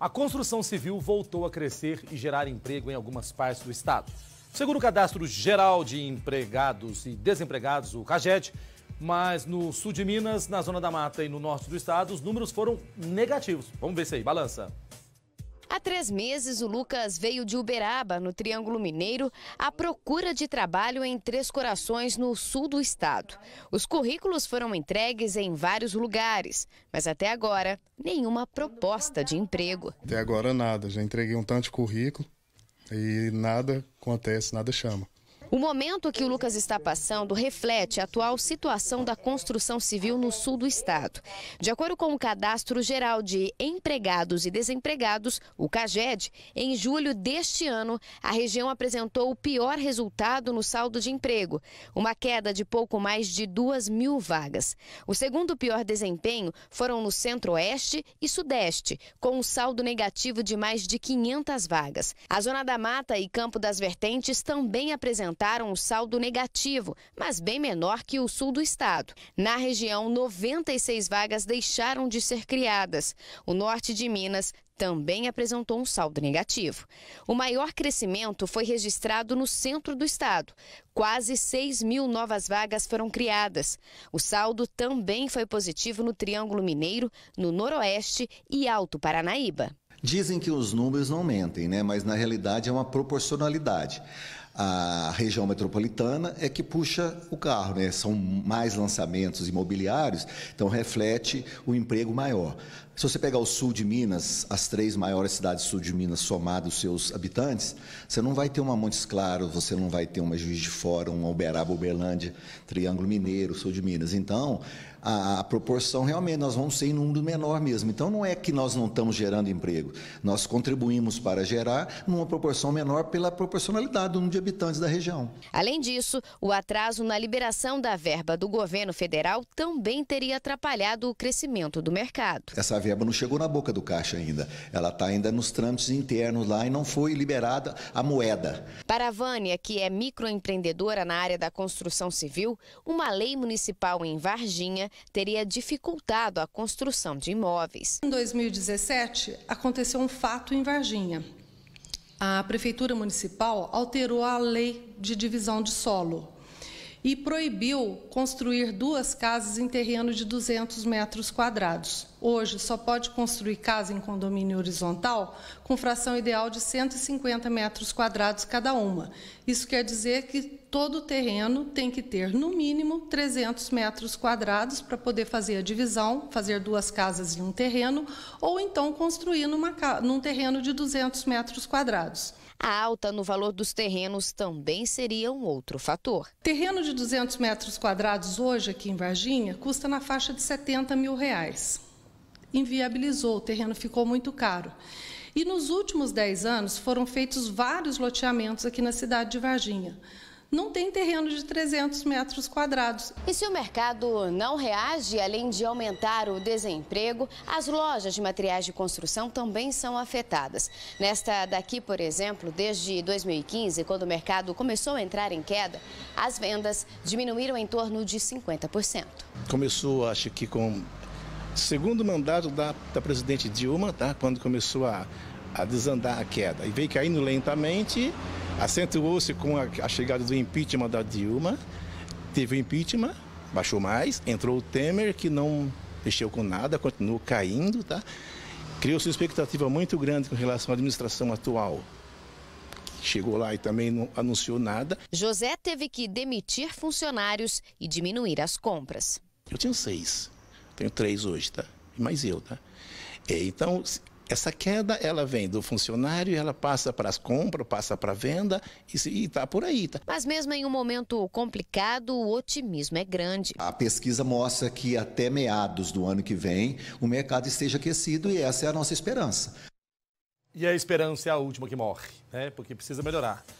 A construção civil voltou a crescer e gerar emprego em algumas partes do estado. Segundo o Cadastro Geral de Empregados e Desempregados, o CAGED, mas no sul de Minas, na Zona da Mata e no norte do estado, os números foram negativos. Vamos ver se aí, balança. Há três meses, o Lucas veio de Uberaba, no Triângulo Mineiro, à procura de trabalho em Três Corações, no sul do estado. Os currículos foram entregues em vários lugares, mas até agora, nenhuma proposta de emprego. Até agora, nada. Já entreguei um tanto de currículo e nada acontece, nada chama. O momento que o Lucas está passando reflete a atual situação da construção civil no sul do estado. De acordo com o Cadastro Geral de Empregados e Desempregados, o CAGED, em julho deste ano, a região apresentou o pior resultado no saldo de emprego, uma queda de pouco mais de 2 mil vagas. O segundo pior desempenho foram no centro-oeste e sudeste, com um saldo negativo de mais de 500 vagas. A Zona da Mata e Campo das Vertentes também apresentaram apresentaram um saldo negativo, mas bem menor que o sul do estado. Na região, 96 vagas deixaram de ser criadas. O norte de Minas também apresentou um saldo negativo. O maior crescimento foi registrado no centro do estado. Quase 6 mil novas vagas foram criadas. O saldo também foi positivo no Triângulo Mineiro, no Noroeste e Alto Paranaíba. Dizem que os números não mentem, né? mas na realidade é uma proporcionalidade a região metropolitana é que puxa o carro, né? são mais lançamentos imobiliários, então reflete o emprego maior. Se você pegar o sul de Minas, as três maiores cidades do sul de Minas somadas os seus habitantes, você não vai ter uma Montes Claros, você não vai ter uma Juiz de Fora, uma Uberaba, Uberlândia, Triângulo Mineiro, sul de Minas. Então, a, a proporção realmente nós vamos ser em número menor mesmo. Então, não é que nós não estamos gerando emprego, nós contribuímos para gerar numa proporção menor pela proporcionalidade do número de habitantes habitantes da região. Além disso, o atraso na liberação da verba do governo federal também teria atrapalhado o crescimento do mercado. Essa verba não chegou na boca do caixa ainda. Ela está ainda nos trâmites internos lá e não foi liberada a moeda. Para a Vânia, que é microempreendedora na área da construção civil, uma lei municipal em Varginha teria dificultado a construção de imóveis. Em 2017, aconteceu um fato em Varginha a Prefeitura Municipal alterou a lei de divisão de solo e proibiu construir duas casas em terreno de 200 metros quadrados. Hoje, só pode construir casa em condomínio horizontal com fração ideal de 150 metros quadrados cada uma. Isso quer dizer que todo terreno tem que ter no mínimo 300 metros quadrados para poder fazer a divisão, fazer duas casas em um terreno, ou então construir numa, num terreno de 200 metros quadrados. A alta no valor dos terrenos também seria um outro fator. Terreno de 200 metros quadrados hoje aqui em Varginha custa na faixa de 70 mil reais. Inviabilizou, o terreno ficou muito caro. E nos últimos 10 anos foram feitos vários loteamentos aqui na cidade de Varginha não tem terreno de 300 metros quadrados. E se o mercado não reage, além de aumentar o desemprego, as lojas de materiais de construção também são afetadas. Nesta daqui, por exemplo, desde 2015, quando o mercado começou a entrar em queda, as vendas diminuíram em torno de 50%. Começou, acho que com segundo mandato da, da presidente Dilma, tá? quando começou a, a desandar a queda. E veio caindo lentamente Acentuou-se com a, a chegada do impeachment da Dilma, teve o impeachment, baixou mais, entrou o Temer, que não mexeu com nada, continuou caindo, tá? Criou-se uma expectativa muito grande com relação à administração atual. Chegou lá e também não anunciou nada. José teve que demitir funcionários e diminuir as compras. Eu tinha seis, tenho três hoje, tá? E mais eu, tá? É, então, essa queda ela vem do funcionário, ela passa para as compras, passa para a venda e está por aí. Tá? Mas mesmo em um momento complicado, o otimismo é grande. A pesquisa mostra que até meados do ano que vem o mercado esteja aquecido e essa é a nossa esperança. E a esperança é a última que morre, né? Porque precisa melhorar.